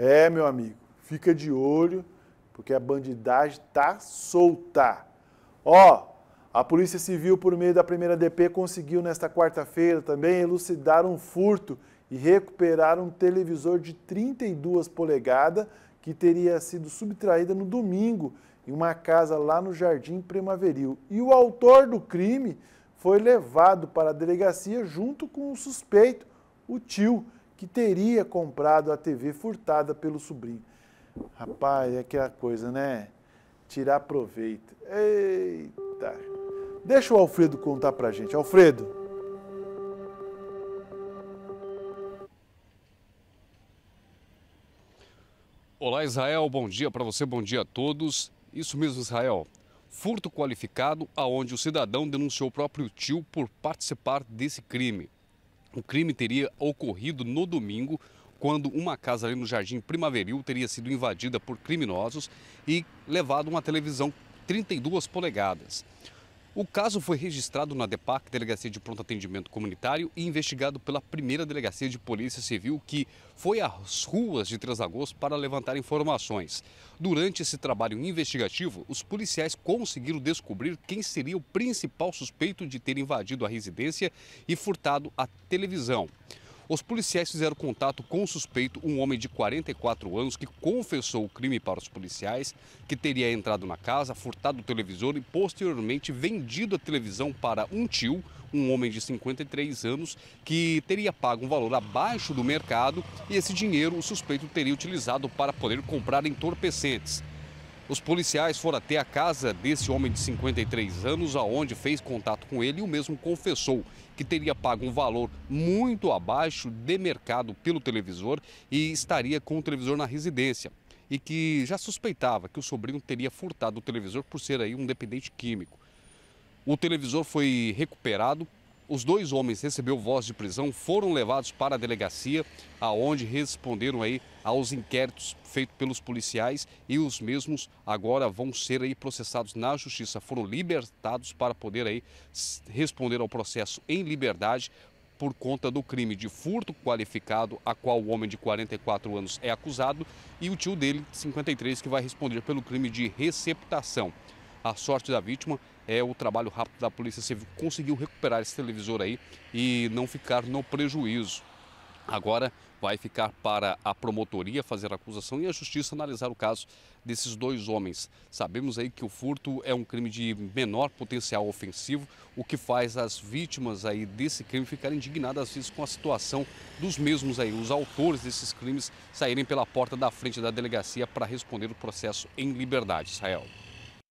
É, meu amigo, fica de olho, porque a bandidagem tá solta. Ó, a Polícia Civil, por meio da primeira DP, conseguiu nesta quarta-feira também elucidar um furto e recuperar um televisor de 32 polegadas que teria sido subtraída no domingo em uma casa lá no Jardim Primaveril. E o autor do crime foi levado para a delegacia junto com o suspeito, o tio, que teria comprado a TV furtada pelo sobrinho. Rapaz, é aquela coisa, né? Tirar proveito. Eita! Deixa o Alfredo contar pra gente. Alfredo! Olá, Israel. Bom dia para você, bom dia a todos. Isso mesmo, Israel. Furto qualificado aonde o cidadão denunciou o próprio tio por participar desse crime. O crime teria ocorrido no domingo, quando uma casa ali no Jardim Primaveril teria sido invadida por criminosos e levado uma televisão 32 polegadas. O caso foi registrado na DEPAC, Delegacia de Pronto Atendimento Comunitário, e investigado pela primeira Delegacia de Polícia Civil, que foi às ruas de Transagosto para levantar informações. Durante esse trabalho investigativo, os policiais conseguiram descobrir quem seria o principal suspeito de ter invadido a residência e furtado a televisão. Os policiais fizeram contato com o suspeito, um homem de 44 anos, que confessou o crime para os policiais, que teria entrado na casa, furtado o televisor e posteriormente vendido a televisão para um tio, um homem de 53 anos, que teria pago um valor abaixo do mercado e esse dinheiro o suspeito teria utilizado para poder comprar entorpecentes. Os policiais foram até a casa desse homem de 53 anos, aonde fez contato com ele e o mesmo confessou que teria pago um valor muito abaixo de mercado pelo televisor e estaria com o televisor na residência e que já suspeitava que o sobrinho teria furtado o televisor por ser aí um dependente químico. O televisor foi recuperado os dois homens recebeu voz de prisão, foram levados para a delegacia, aonde responderam aí aos inquéritos feitos pelos policiais e os mesmos agora vão ser aí processados na justiça, foram libertados para poder aí responder ao processo em liberdade por conta do crime de furto qualificado, a qual o homem de 44 anos é acusado, e o tio dele, 53, que vai responder pelo crime de receptação. A sorte da vítima é o trabalho rápido da Polícia Civil. Conseguiu recuperar esse televisor aí e não ficar no prejuízo. Agora vai ficar para a promotoria fazer a acusação e a justiça analisar o caso desses dois homens. Sabemos aí que o furto é um crime de menor potencial ofensivo, o que faz as vítimas aí desse crime ficarem indignadas às vezes com a situação dos mesmos aí, os autores desses crimes saírem pela porta da frente da delegacia para responder o processo em liberdade, Israel.